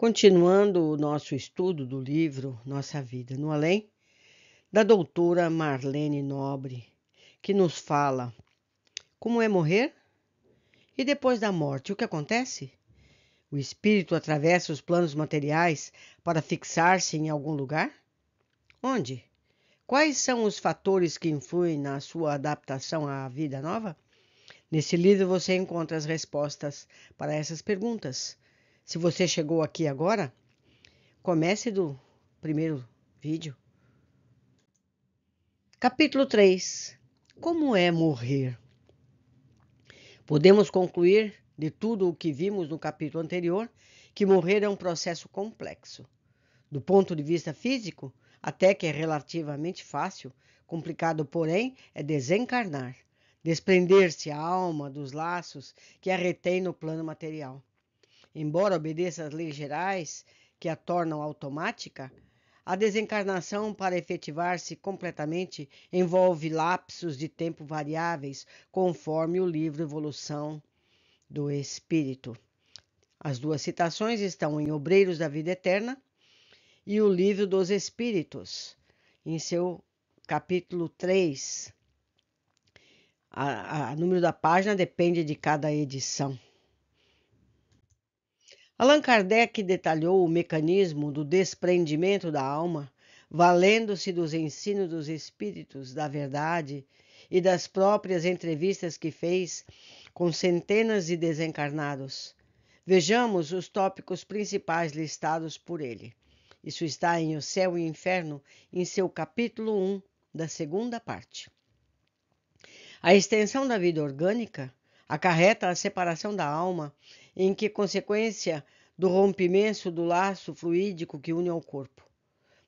Continuando o nosso estudo do livro Nossa Vida no Além, da doutora Marlene Nobre, que nos fala como é morrer e depois da morte, o que acontece? O espírito atravessa os planos materiais para fixar-se em algum lugar? Onde? Quais são os fatores que influem na sua adaptação à vida nova? Nesse livro você encontra as respostas para essas perguntas se você chegou aqui agora, comece do primeiro vídeo. Capítulo 3: Como é morrer? Podemos concluir de tudo o que vimos no capítulo anterior que morrer é um processo complexo. Do ponto de vista físico, até que é relativamente fácil, complicado, porém, é desencarnar, desprender-se a alma dos laços que a retém no plano material embora obedeça às leis gerais que a tornam automática, a desencarnação, para efetivar-se completamente, envolve lapsos de tempo variáveis, conforme o livro Evolução do Espírito. As duas citações estão em Obreiros da Vida Eterna e o Livro dos Espíritos, em seu capítulo 3. A, a, a número da página depende de cada edição. Allan Kardec detalhou o mecanismo do desprendimento da alma, valendo-se dos ensinos dos espíritos da verdade e das próprias entrevistas que fez com centenas de desencarnados. Vejamos os tópicos principais listados por ele. Isso está em O Céu e o Inferno, em seu capítulo 1, da segunda parte. A extensão da vida orgânica acarreta a separação da alma em que consequência do rompimento do laço fluídico que une ao corpo.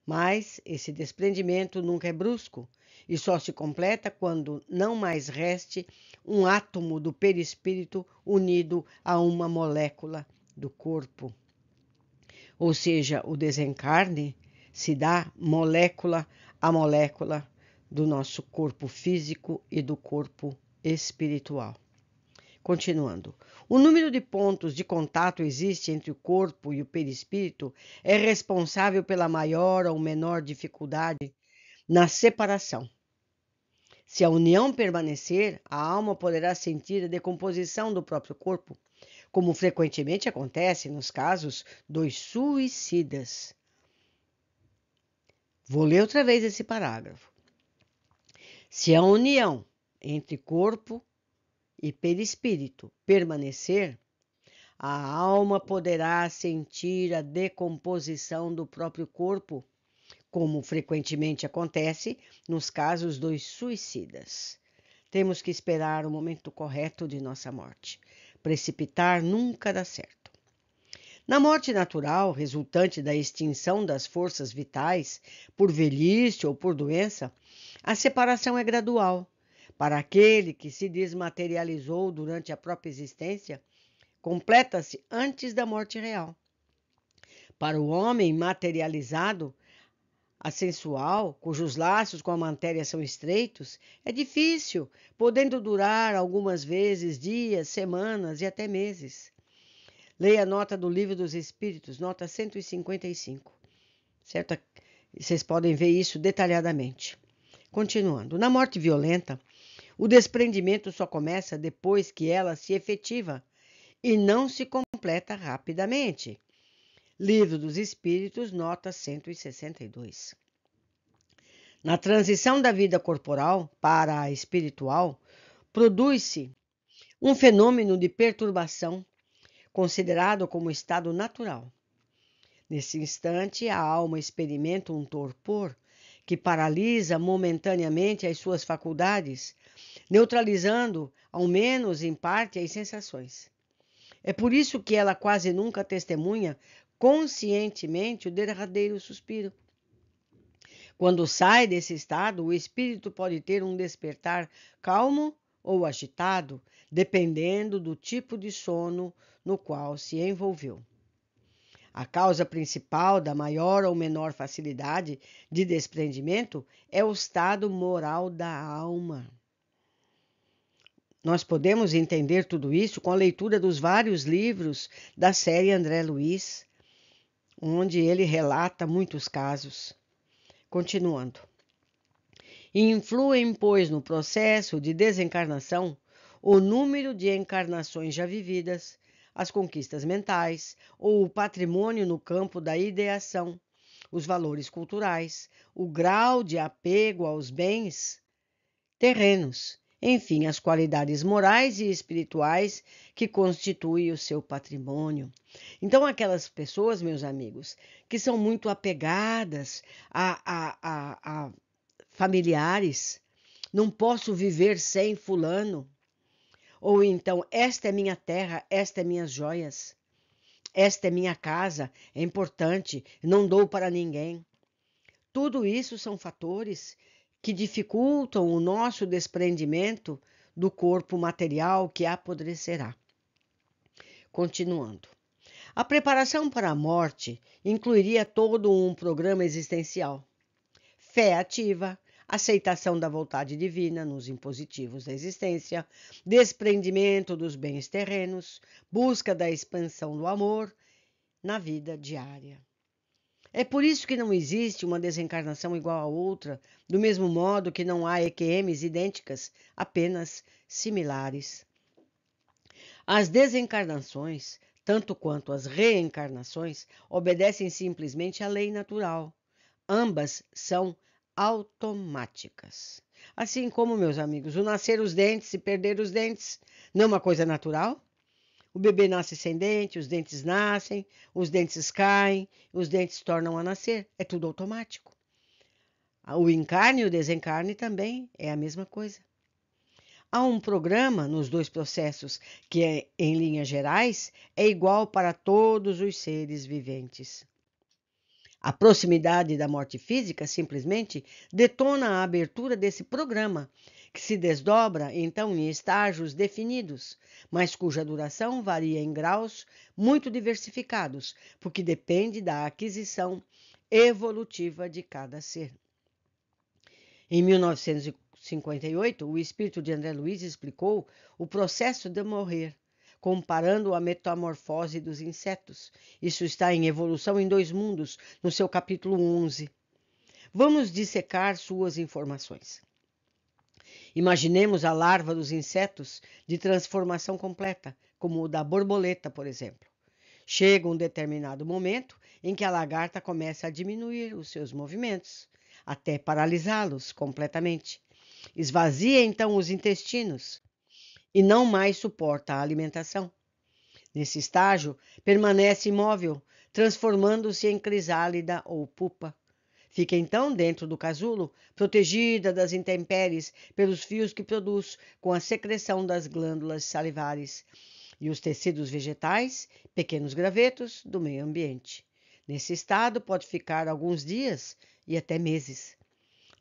Mas esse desprendimento nunca é brusco e só se completa quando não mais reste um átomo do perispírito unido a uma molécula do corpo. Ou seja, o desencarne se dá molécula a molécula do nosso corpo físico e do corpo espiritual. Continuando. O número de pontos de contato existe entre o corpo e o perispírito é responsável pela maior ou menor dificuldade na separação. Se a união permanecer, a alma poderá sentir a decomposição do próprio corpo, como frequentemente acontece nos casos dos suicidas. Vou ler outra vez esse parágrafo. Se a união entre corpo e perispírito permanecer, a alma poderá sentir a decomposição do próprio corpo, como frequentemente acontece nos casos dos suicidas. Temos que esperar o momento correto de nossa morte. Precipitar nunca dá certo. Na morte natural, resultante da extinção das forças vitais, por velhice ou por doença, a separação é gradual para aquele que se desmaterializou durante a própria existência, completa-se antes da morte real. Para o homem materializado, a sensual, cujos laços com a matéria são estreitos, é difícil, podendo durar algumas vezes dias, semanas e até meses. Leia a nota do Livro dos Espíritos, nota 155. Certo? Vocês podem ver isso detalhadamente. Continuando, na morte violenta, o desprendimento só começa depois que ela se efetiva e não se completa rapidamente. Livro dos Espíritos, nota 162. Na transição da vida corporal para a espiritual, produz-se um fenômeno de perturbação, considerado como estado natural. Nesse instante, a alma experimenta um torpor que paralisa momentaneamente as suas faculdades, neutralizando, ao menos em parte, as sensações. É por isso que ela quase nunca testemunha conscientemente o derradeiro suspiro. Quando sai desse estado, o espírito pode ter um despertar calmo ou agitado, dependendo do tipo de sono no qual se envolveu. A causa principal da maior ou menor facilidade de desprendimento é o estado moral da alma. Nós podemos entender tudo isso com a leitura dos vários livros da série André Luiz, onde ele relata muitos casos. Continuando. Influem, pois, no processo de desencarnação o número de encarnações já vividas, as conquistas mentais ou o patrimônio no campo da ideação, os valores culturais, o grau de apego aos bens terrenos, enfim, as qualidades morais e espirituais que constituem o seu patrimônio. Então, aquelas pessoas, meus amigos, que são muito apegadas a, a, a, a familiares, não posso viver sem Fulano. Ou então, esta é minha terra, esta é minhas joias, esta é minha casa, é importante, não dou para ninguém. Tudo isso são fatores que dificultam o nosso desprendimento do corpo material que apodrecerá. Continuando. A preparação para a morte incluiria todo um programa existencial. Fé ativa, aceitação da vontade divina nos impositivos da existência, desprendimento dos bens terrenos, busca da expansão do amor na vida diária. É por isso que não existe uma desencarnação igual a outra, do mesmo modo que não há EQMs idênticas, apenas similares. As desencarnações, tanto quanto as reencarnações, obedecem simplesmente à lei natural. Ambas são automáticas. Assim como, meus amigos, o nascer os dentes e perder os dentes não é uma coisa natural? O bebê nasce sem dente, os dentes nascem, os dentes caem, os dentes tornam a nascer. É tudo automático. Ah, o encarne e o desencarne também é a mesma coisa. Há um programa nos dois processos que, é, em linhas gerais, é igual para todos os seres viventes. A proximidade da morte física simplesmente detona a abertura desse programa, que se desdobra então em estágios definidos, mas cuja duração varia em graus muito diversificados, porque depende da aquisição evolutiva de cada ser. Em 1958, o espírito de André Luiz explicou o processo de morrer comparando a metamorfose dos insetos. Isso está em Evolução em Dois Mundos, no seu capítulo 11. Vamos dissecar suas informações. Imaginemos a larva dos insetos de transformação completa, como o da borboleta, por exemplo. Chega um determinado momento em que a lagarta começa a diminuir os seus movimentos, até paralisá-los completamente. Esvazia então os intestinos, e não mais suporta a alimentação. Nesse estágio, permanece imóvel, transformando-se em crisálida ou pupa. Fica então dentro do casulo, protegida das intempéries pelos fios que produz com a secreção das glândulas salivares e os tecidos vegetais, pequenos gravetos do meio ambiente. Nesse estado pode ficar alguns dias e até meses.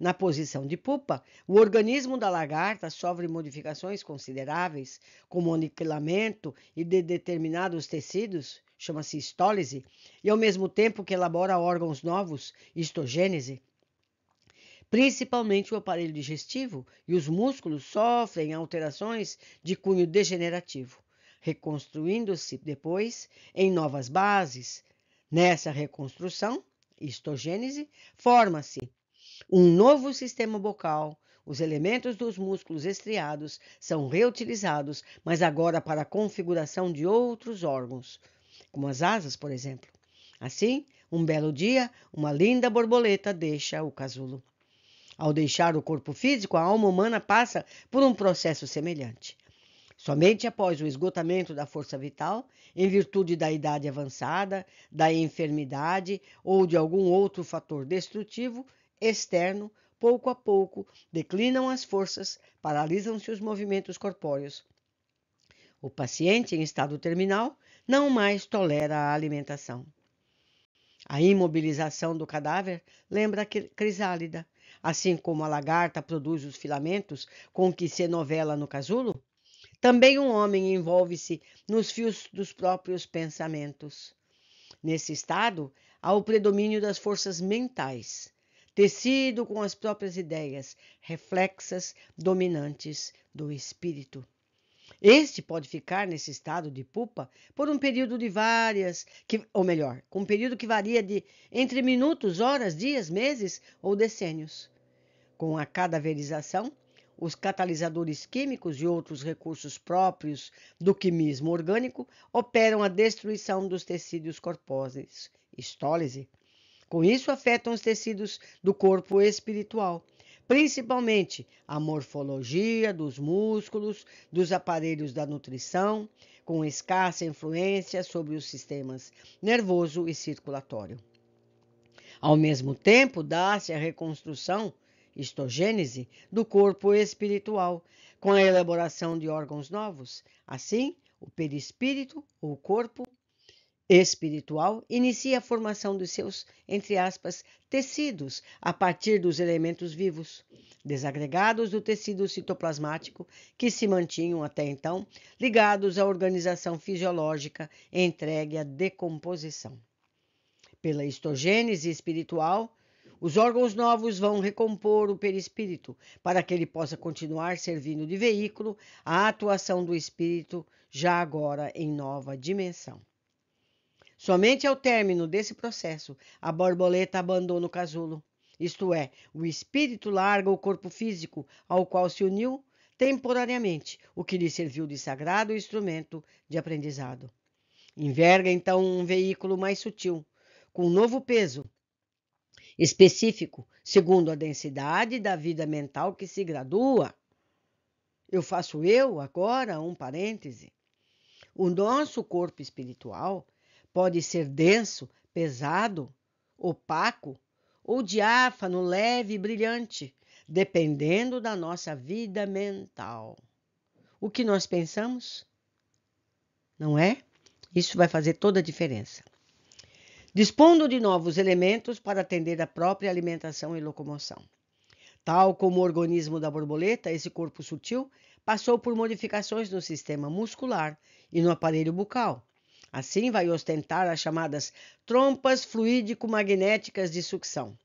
Na posição de pupa, o organismo da lagarta sofre modificações consideráveis, como aniquilamento e de determinados tecidos, chama-se histólise, e ao mesmo tempo que elabora órgãos novos, histogênese. Principalmente o aparelho digestivo e os músculos sofrem alterações de cunho degenerativo, reconstruindo-se depois em novas bases. Nessa reconstrução, histogênese, forma-se um novo sistema bocal; os elementos dos músculos estriados são reutilizados, mas agora para a configuração de outros órgãos, como as asas, por exemplo. Assim, um belo dia, uma linda borboleta deixa o casulo. Ao deixar o corpo físico, a alma humana passa por um processo semelhante. Somente após o esgotamento da força vital, em virtude da idade avançada, da enfermidade ou de algum outro fator destrutivo, externo, pouco a pouco declinam as forças, paralisam-se os movimentos corpóreos. O paciente em estado terminal não mais tolera a alimentação. A imobilização do cadáver lembra a crisálida, assim como a lagarta produz os filamentos com que se novela no casulo, também um homem envolve-se nos fios dos próprios pensamentos. Nesse estado, há o predomínio das forças mentais, tecido com as próprias ideias, reflexas, dominantes do espírito. Este pode ficar nesse estado de pupa por um período de várias, que, ou melhor, um período que varia de entre minutos, horas, dias, meses ou decênios. Com a cadaverização, os catalisadores químicos e outros recursos próprios do quimismo orgânico operam a destruição dos tecidos corpóreos, histólise, com isso, afetam os tecidos do corpo espiritual, principalmente a morfologia dos músculos, dos aparelhos da nutrição, com escassa influência sobre os sistemas nervoso e circulatório. Ao mesmo tempo, dá-se a reconstrução, histogênese, do corpo espiritual, com a elaboração de órgãos novos. Assim, o perispírito, ou corpo espiritual inicia a formação dos seus, entre aspas, tecidos a partir dos elementos vivos, desagregados do tecido citoplasmático que se mantinham até então ligados à organização fisiológica entregue à decomposição. Pela histogênese espiritual, os órgãos novos vão recompor o perispírito para que ele possa continuar servindo de veículo à atuação do espírito já agora em nova dimensão. Somente ao término desse processo, a borboleta abandona o casulo. Isto é, o espírito larga o corpo físico ao qual se uniu temporariamente, o que lhe serviu de sagrado instrumento de aprendizado. Enverga então um veículo mais sutil, com um novo peso específico, segundo a densidade da vida mental que se gradua. Eu faço eu agora um parêntese. O nosso corpo espiritual Pode ser denso, pesado, opaco ou diáfano, leve e brilhante, dependendo da nossa vida mental. O que nós pensamos? Não é? Isso vai fazer toda a diferença. Dispondo de novos elementos para atender a própria alimentação e locomoção. Tal como o organismo da borboleta, esse corpo sutil passou por modificações no sistema muscular e no aparelho bucal, Assim, vai ostentar as chamadas trompas fluídico-magnéticas de sucção,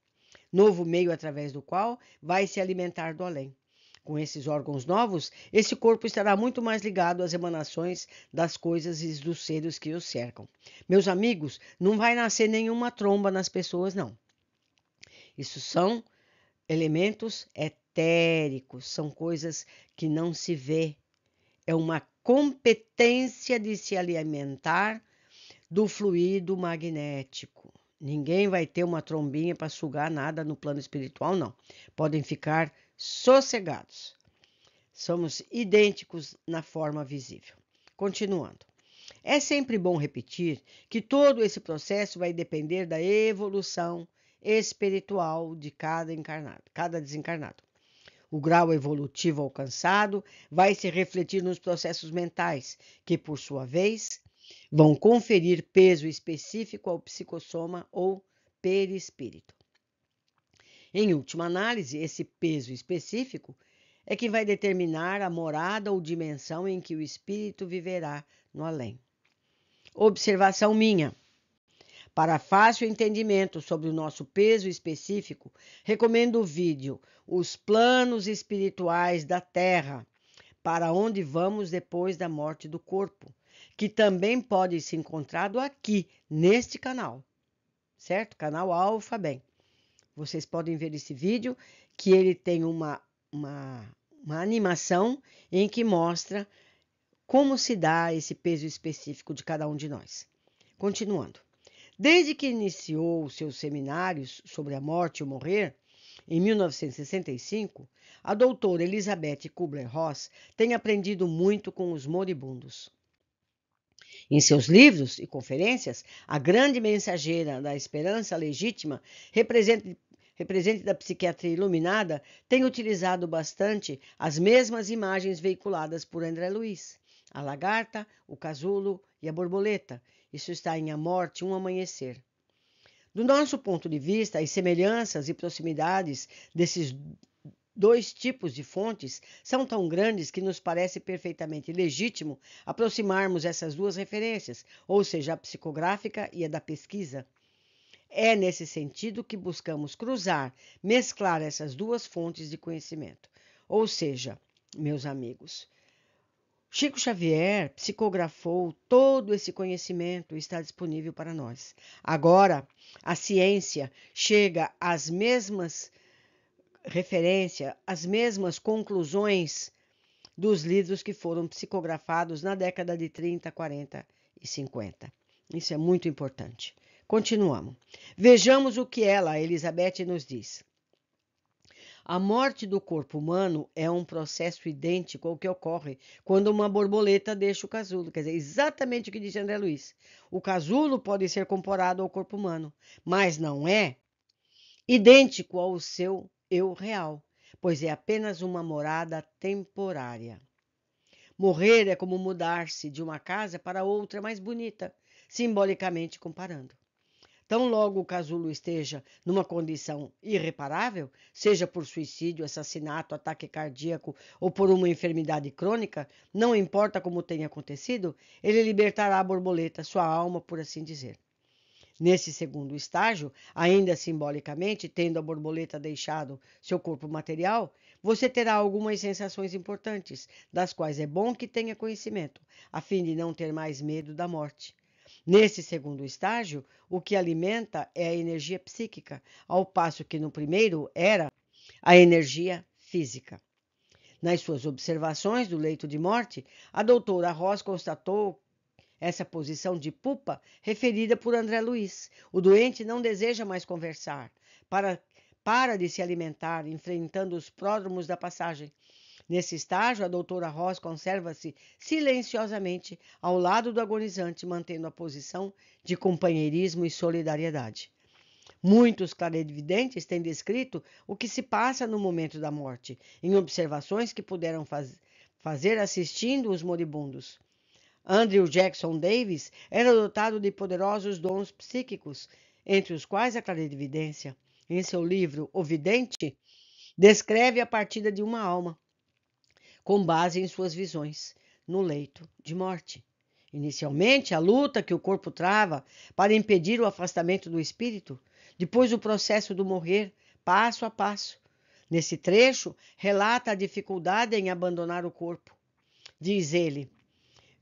novo meio através do qual vai se alimentar do além. Com esses órgãos novos, esse corpo estará muito mais ligado às emanações das coisas e dos seres que o cercam. Meus amigos, não vai nascer nenhuma tromba nas pessoas, não. Isso são elementos etéricos, são coisas que não se vê, é uma competência de se alimentar do fluido magnético. Ninguém vai ter uma trombinha para sugar nada no plano espiritual, não. Podem ficar sossegados. Somos idênticos na forma visível. Continuando. É sempre bom repetir que todo esse processo vai depender da evolução espiritual de cada encarnado, cada desencarnado. O grau evolutivo alcançado vai se refletir nos processos mentais, que, por sua vez, vão conferir peso específico ao psicossoma ou perispírito. Em última análise, esse peso específico é que vai determinar a morada ou dimensão em que o espírito viverá no além. Observação minha. Para fácil entendimento sobre o nosso peso específico, recomendo o vídeo Os Planos Espirituais da Terra Para onde vamos depois da morte do corpo, que também pode ser encontrado aqui, neste canal, certo? Canal Alfa Bem. Vocês podem ver esse vídeo que ele tem uma, uma, uma animação em que mostra como se dá esse peso específico de cada um de nós. Continuando. Desde que iniciou seus seminários sobre a morte e o morrer, em 1965, a doutora Elizabeth Kubler-Ross tem aprendido muito com os moribundos. Em seus livros e conferências, a grande mensageira da esperança legítima, representante, representante da psiquiatria iluminada, tem utilizado bastante as mesmas imagens veiculadas por André Luiz: a lagarta, o casulo e a borboleta, isso está em A Morte, um Amanhecer. Do nosso ponto de vista, as semelhanças e proximidades desses dois tipos de fontes são tão grandes que nos parece perfeitamente legítimo aproximarmos essas duas referências, ou seja, a psicográfica e a da pesquisa. É nesse sentido que buscamos cruzar, mesclar essas duas fontes de conhecimento. Ou seja, meus amigos, Chico Xavier psicografou todo esse conhecimento e está disponível para nós. Agora, a ciência chega às mesmas referências, às mesmas conclusões dos livros que foram psicografados na década de 30, 40 e 50. Isso é muito importante. Continuamos. Vejamos o que ela, Elizabeth, nos diz. A morte do corpo humano é um processo idêntico ao que ocorre quando uma borboleta deixa o casulo. Quer dizer, exatamente o que disse André Luiz. O casulo pode ser comparado ao corpo humano, mas não é idêntico ao seu eu real, pois é apenas uma morada temporária. Morrer é como mudar-se de uma casa para outra mais bonita, simbolicamente comparando. Tão logo o casulo esteja numa condição irreparável, seja por suicídio, assassinato, ataque cardíaco ou por uma enfermidade crônica, não importa como tenha acontecido, ele libertará a borboleta, sua alma, por assim dizer. Nesse segundo estágio, ainda simbolicamente, tendo a borboleta deixado seu corpo material, você terá algumas sensações importantes, das quais é bom que tenha conhecimento, a fim de não ter mais medo da morte. Nesse segundo estágio, o que alimenta é a energia psíquica, ao passo que no primeiro era a energia física. Nas suas observações do leito de morte, a doutora Ross constatou essa posição de pupa referida por André Luiz. O doente não deseja mais conversar, para, para de se alimentar, enfrentando os pródromos da passagem. Nesse estágio, a doutora Ross conserva-se silenciosamente ao lado do agonizante, mantendo a posição de companheirismo e solidariedade. Muitos clarevidentes têm descrito o que se passa no momento da morte, em observações que puderam faz fazer assistindo os moribundos. Andrew Jackson Davis era dotado de poderosos dons psíquicos, entre os quais a clarevidência. Em seu livro O Vidente, descreve a partida de uma alma com base em suas visões no leito de morte. Inicialmente, a luta que o corpo trava para impedir o afastamento do espírito, depois o processo do morrer, passo a passo. Nesse trecho, relata a dificuldade em abandonar o corpo. Diz ele: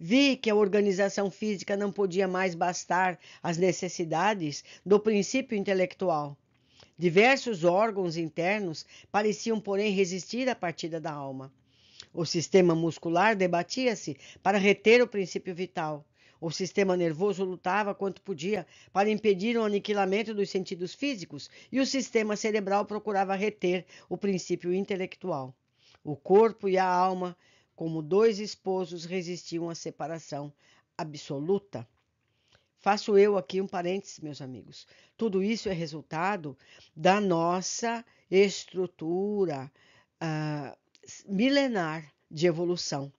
Vi que a organização física não podia mais bastar às necessidades do princípio intelectual. Diversos órgãos internos pareciam, porém, resistir à partida da alma. O sistema muscular debatia-se para reter o princípio vital. O sistema nervoso lutava quanto podia para impedir o aniquilamento dos sentidos físicos e o sistema cerebral procurava reter o princípio intelectual. O corpo e a alma, como dois esposos, resistiam à separação absoluta. Faço eu aqui um parênteses, meus amigos. Tudo isso é resultado da nossa estrutura. Uh, milenar de evolução.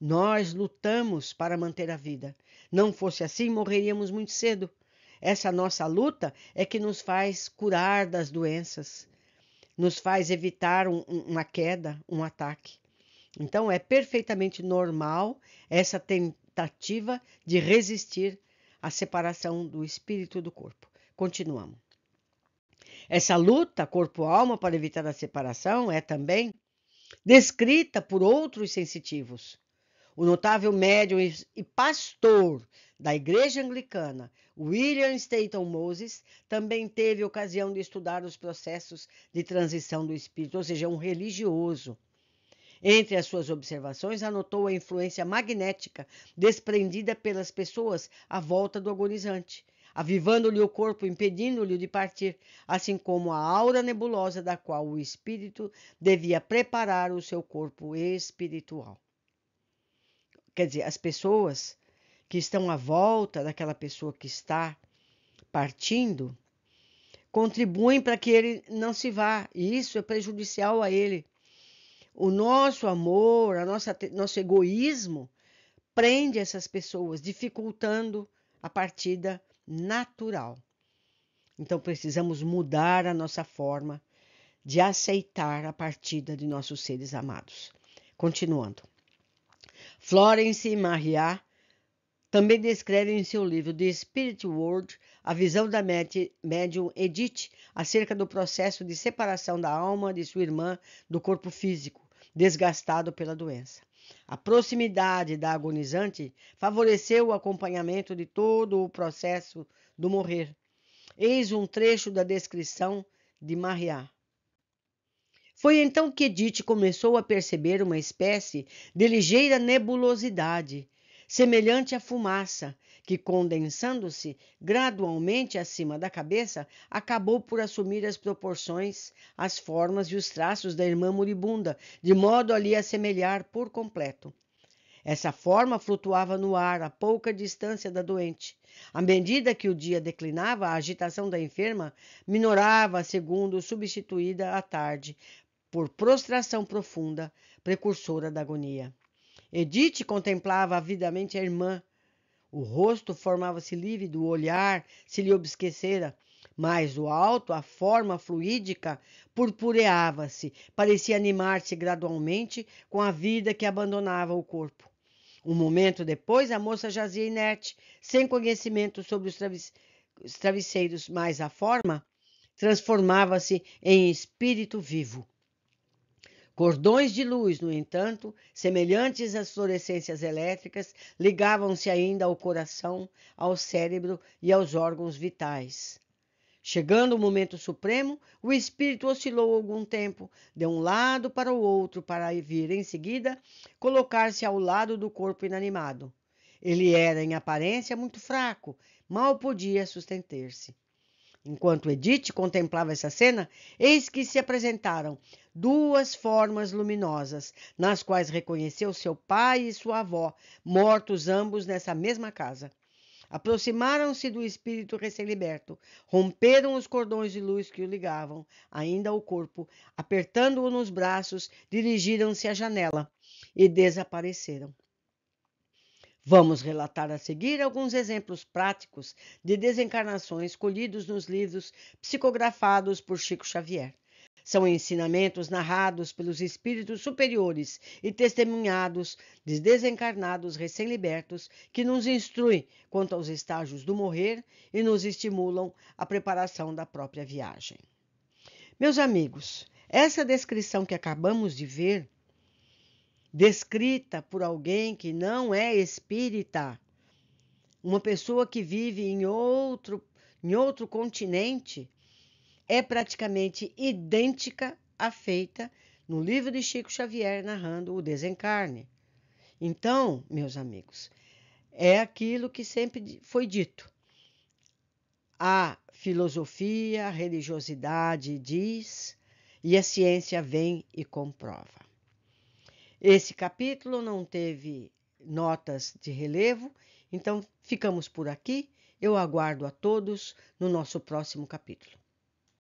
Nós lutamos para manter a vida. Não fosse assim, morreríamos muito cedo. Essa nossa luta é que nos faz curar das doenças, nos faz evitar um, uma queda, um ataque. Então, é perfeitamente normal essa tentativa de resistir à separação do espírito do corpo. Continuamos. Essa luta corpo-alma para evitar a separação é também descrita por outros sensitivos. O notável médium e pastor da Igreja Anglicana, William Stanton Moses, também teve ocasião de estudar os processos de transição do espírito, ou seja, um religioso. Entre as suas observações, anotou a influência magnética desprendida pelas pessoas à volta do agonizante, avivando-lhe o corpo, impedindo-lhe de partir, assim como a aura nebulosa da qual o espírito devia preparar o seu corpo espiritual. Quer dizer, as pessoas que estão à volta daquela pessoa que está partindo contribuem para que ele não se vá, e isso é prejudicial a ele. O nosso amor, a nossa, nosso egoísmo prende essas pessoas, dificultando a partida natural. Então precisamos mudar a nossa forma de aceitar a partida de nossos seres amados. Continuando. Florence e Maria também descreve em seu livro The Spirit World a visão da médium Edith acerca do processo de separação da alma de sua irmã do corpo físico, desgastado pela doença. A proximidade da agonizante favoreceu o acompanhamento de todo o processo do morrer. Eis um trecho da descrição de Mariá. Foi então que Edith começou a perceber uma espécie de ligeira nebulosidade semelhante à fumaça, que, condensando-se gradualmente acima da cabeça, acabou por assumir as proporções, as formas e os traços da irmã moribunda, de modo a lhe assemelhar por completo. Essa forma flutuava no ar a pouca distância da doente. À medida que o dia declinava, a agitação da enferma minorava, segundo substituída à tarde por prostração profunda, precursora da agonia. Edith contemplava avidamente a irmã. O rosto formava-se lívido, o olhar se lhe obsquecera, mas o alto, a forma fluídica, purpureava-se, parecia animar-se gradualmente com a vida que abandonava o corpo. Um momento depois, a moça jazia inerte, sem conhecimento sobre os, os travesseiros, mas a forma transformava-se em espírito vivo. Cordões de luz, no entanto, semelhantes às fluorescências elétricas, ligavam-se ainda ao coração, ao cérebro e aos órgãos vitais. Chegando o momento supremo, o espírito oscilou algum tempo, de um lado para o outro, para vir em seguida colocar-se ao lado do corpo inanimado. Ele era, em aparência, muito fraco, mal podia sustentar-se. Enquanto Edith contemplava essa cena, eis que se apresentaram duas formas luminosas, nas quais reconheceu seu pai e sua avó, mortos ambos nessa mesma casa. Aproximaram-se do espírito recém-liberto, romperam os cordões de luz que o ligavam, ainda ao corpo, apertando-o nos braços, dirigiram-se à janela e desapareceram. Vamos relatar a seguir alguns exemplos práticos de desencarnações colhidos nos livros psicografados por Chico Xavier. São ensinamentos narrados pelos espíritos superiores e testemunhados de desencarnados recém-libertos que nos instruem quanto aos estágios do morrer e nos estimulam à preparação da própria viagem. Meus amigos, essa descrição que acabamos de ver descrita por alguém que não é espírita, uma pessoa que vive em outro, em outro continente, é praticamente idêntica à feita no livro de Chico Xavier narrando o desencarne. Então, meus amigos, é aquilo que sempre foi dito. A filosofia, a religiosidade diz e a ciência vem e comprova. Esse capítulo não teve notas de relevo, então ficamos por aqui. Eu aguardo a todos no nosso próximo capítulo.